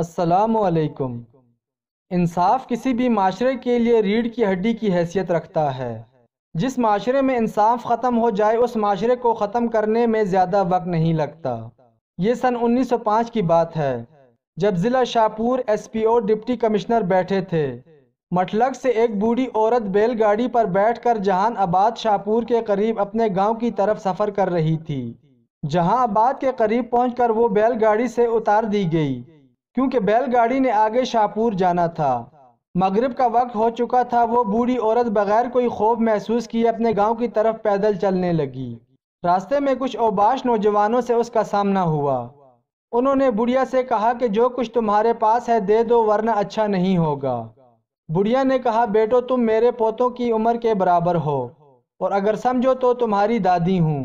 असलकुम इंसाफ किसी भी माशरे के लिए रीढ़ की हड्डी की हैसियत रखता है जिस माशरे में इंसाफ ख़त्म हो जाए उस माशरे को ख़त्म करने में ज़्यादा वक्त नहीं लगता ये सन 1905 की बात है जब ज़िला शाहपुर एसपीओ डिप्टी कमिश्नर बैठे थे मठलक से एक बूढ़ी औरत बैलगाड़ी पर बैठकर जहान आबाद शाहपुर के करीब अपने गांव की तरफ सफ़र कर रही थी जहां आबाद के करीब पहुंचकर वो बैलगाड़ी से उतार दी गई क्योंकि बैलगाड़ी ने आगे शाहपुर जाना था मगरब का वक्त हो चुका था वो बूढ़ी औरत बगैर कोई खौफ महसूस किए अपने गांव की तरफ पैदल चलने लगी रास्ते में कुछ ओबाश नौजवानों से उसका सामना हुआ उन्होंने बुढ़िया से कहा कि जो कुछ तुम्हारे पास है दे दो वरना अच्छा नहीं होगा बुढ़िया ने कहा बेटो तुम मेरे पोतों की उम्र के बराबर हो और अगर समझो तो तुम्हारी दादी हूँ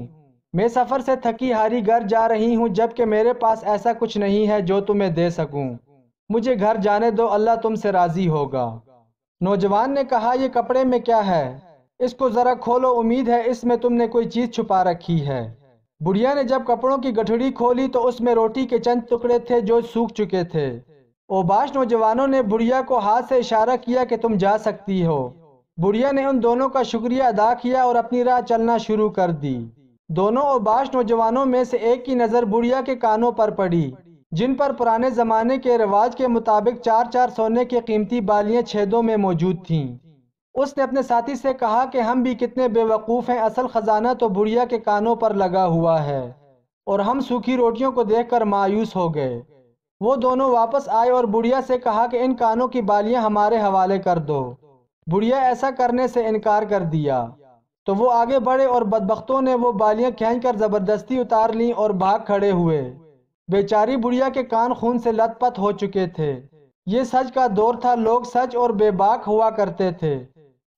मैं सफ़र से थकी हारी घर जा रही हूँ जबकि मेरे पास ऐसा कुछ नहीं है जो तुम्हें दे सकूँ मुझे घर जाने दो अल्लाह तुमसे राज़ी होगा नौजवान ने कहा यह कपड़े में क्या है इसको ज़रा खोलो उम्मीद है इसमें तुमने कोई चीज़ छुपा रखी है बुढ़िया ने जब कपड़ों की गठड़ी खोली तो उसमें रोटी के चंद टुकड़े थे जो सूख चुके थे ओबाश नौजवानों ने बुढ़िया को हाथ से इशारा किया कि तुम जा सकती हो बुढ़िया ने उन दोनों का शुक्रिया अदा किया और अपनी राह चलना शुरू कर दी दोनों ओबाश नौजवानों में से एक की नज़र बुढ़िया के कानों पर पड़ी जिन पर पुराने ज़माने के रिवाज के मुताबिक चार चार सोने की कीमती बालियाँ छेदों में मौजूद थीं उसने अपने साथी से कहा कि हम भी कितने बेवकूफ़ हैं असल ख़जाना तो बुढ़िया के कानों पर लगा हुआ है और हम सूखी रोटियों को देखकर मायूस हो गए वो दोनों वापस आए और बुढ़िया से कहा कि इन कानों की बालियां हमारे हवाले कर दो बुढ़िया ऐसा करने से इनकार कर दिया तो वो आगे बढ़े और बदबख्तों ने वो बालियां कर ज़बरदस्ती उतार ली और भाग खड़े हुए बेचारी बुढ़िया के कान खून से लतपथ हो चुके थे ये सच का दौर था लोग सच और बेबाक हुआ करते थे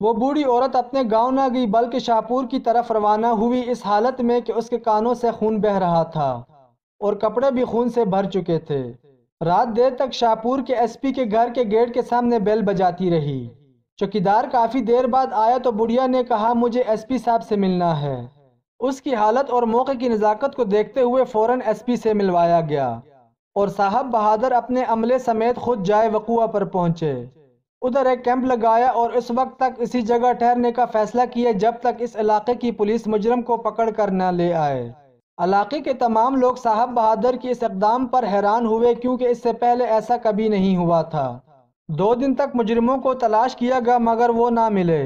वो बूढ़ी औरत अपने गांव न गई बल्कि शाहपुर की तरफ रवाना हुई इस हालत में कि उसके कानों से खून बह रहा था और कपड़े भी खून से भर चुके थे रात देर तक शाहपुर के एसपी के घर के गेट के सामने बेल बजाती रही चौकीदार काफ़ी देर बाद आया तो बुढ़िया ने कहा मुझे एसपी साहब से मिलना है उसकी हालत और मौके की नज़ाकत को देखते हुए फ़ौरन एसपी से मिलवाया गया और साहब बहादुर अपने अमले समेत खुद जाए वकुआ पर पहुंचे उधर एक कैंप लगाया और उस वक्त तक इसी जगह ठहरने का फैसला किया जब तक इस इलाके की पुलिस मुजरम को पकड़ कर न ले आए इलाके के तमाम लोग साहब बहादुर की इस इकदाम पर हैरान हुए क्योंकि इससे पहले ऐसा कभी नहीं हुआ था दो दिन तक मुजरिमों को तलाश किया गया मगर वो ना मिले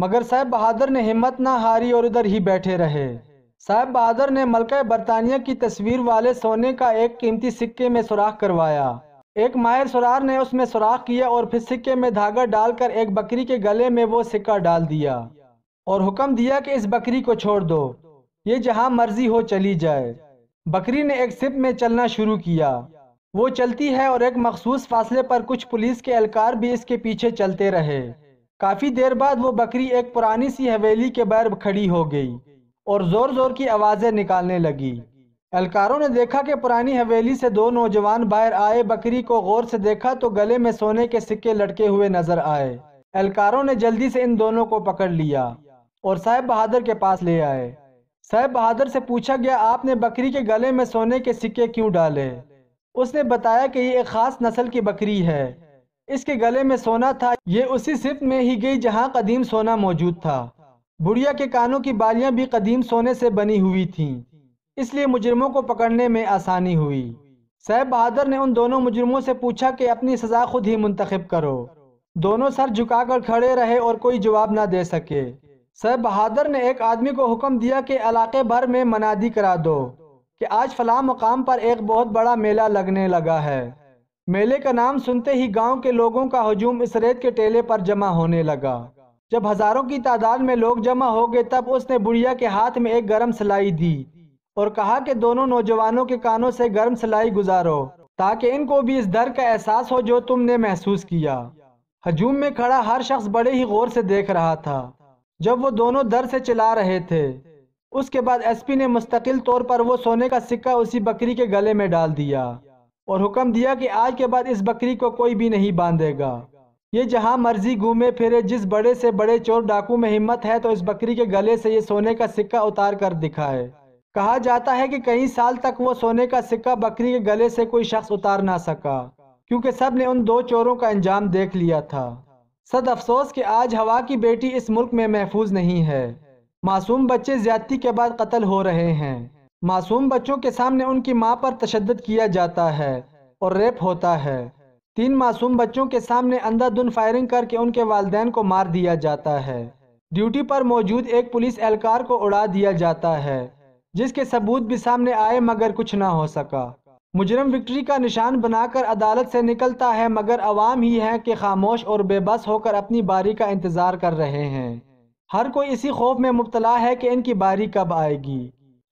मगर साहब बहादुर ने हिम्मत ना हारी और उधर ही बैठे रहे साहेब बहादुर ने मलका बरतानिया की तस्वीर वाले सोने का एक कीमती सिक्के में सुराख करवाया एक माहिर सुरार ने उसमें सुराख किया और फिर सिक्के में धागा डालकर एक बकरी के गले में वो सिक्का डाल दिया और हुक्म दिया कि इस बकरी को छोड़ दो ये जहाँ मर्जी हो चली जाए बकरी ने एक सिप में चलना शुरू किया वो चलती है और एक मखसूस फासले पर कुछ पुलिस के एहलकार भी इसके पीछे चलते रहे काफ़ी देर बाद वो बकरी एक पुरानी सी हवेली के बैर खड़ी हो गई और ज़ोर ज़ोर की आवाज़ें निकालने लगी एहलकारों ने देखा कि पुरानी हवेली से दो नौजवान बाहर आए बकरी को गौर से देखा तो गले में सोने के सिक्के लटके हुए नजर आए एहलकारों ने जल्दी से इन दोनों को पकड़ लिया और साहेब बहादुर के पास ले आए साहेब बहादुर से पूछा गया आपने बकरी के गले में सोने के सिक्के क्यों डाले उसने बताया कि ये एक ख़ास नस्ल की बकरी है इसके गले में सोना था ये उसी सिप में ही गई जहाँ कदीम सोना मौजूद था बुढ़िया के कानों की बालियाँ भी कदीम सोने से बनी हुई थीं इसलिए मुजरमों को पकड़ने में आसानी हुई सैब बहादुर ने उन दोनों मुजरमों से पूछा कि अपनी सजा खुद ही मुंतखब करो दोनों सर झुकाकर खड़े रहे और कोई जवाब ना दे सके सैब बहादुर ने एक आदमी को हुक्म दिया कि इलाके भर में मनादी करा दो कि आज फला मुकाम पर एक बहुत बड़ा मेला लगने लगा है मेले का नाम सुनते ही गांव के लोगों का हजूम इस रेत के टेले पर जमा होने लगा जब हजारों की तादाद में लोग जमा हो गए तब उसने बुढ़िया के हाथ में एक गर्म सिलाई दी और कहा कि दोनों नौजवानों के कानों से गर्म सिलाई गुजारो ताकि इनको भी इस दर का एहसास हो जो तुमने महसूस किया हजूम में खड़ा हर शख्स बड़े ही गौर से देख रहा था जब वो दोनों दर से चला रहे थे उसके बाद एसपी ने मुस्तकिल तौर पर वो सोने का सिक्का उसी बकरी के गले में डाल दिया और हुक्म दिया कि आज के बाद इस बकरी को कोई भी नहीं बांधेगा ये जहां मर्जी घूमे फिरे जिस बड़े से बड़े चोर डाकू में हिम्मत है तो इस बकरी के गले से ये सोने का सिक्का उतार कर दिखाए कहा जाता है कि कई साल तक वो सोने का सिक्का बकरी के गले से कोई शख्स उतार ना सका क्योंकि सब ने उन दो चोरों का अंजाम देख लिया था सद अफसोस कि आज हवा की बेटी इस मुल्क में महफूज नहीं है मासूम बच्चे ज्यादती के बाद कत्ल हो रहे हैं मासूम बच्चों के सामने उनकी मां पर तशद किया जाता है और रेप होता है तीन मासूम बच्चों के सामने अंधाधुन फायरिंग करके उनके वालदे को मार दिया जाता है ड्यूटी पर मौजूद एक पुलिस एहलकार को उड़ा दिया जाता है जिसके सबूत भी सामने आए मगर कुछ ना हो सका मुजरम विक्ट्री का निशान बनाकर अदालत से निकलता है मगर अवाम ही है कि खामोश और बेबस होकर अपनी बारी का इंतज़ार कर रहे हैं हर कोई इसी खौफ में मुबतला है कि इनकी बारी कब आएगी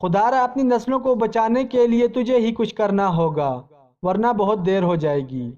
खुदारा अपनी नस्लों को बचाने के लिए तुझे ही कुछ करना होगा वरना बहुत देर हो जाएगी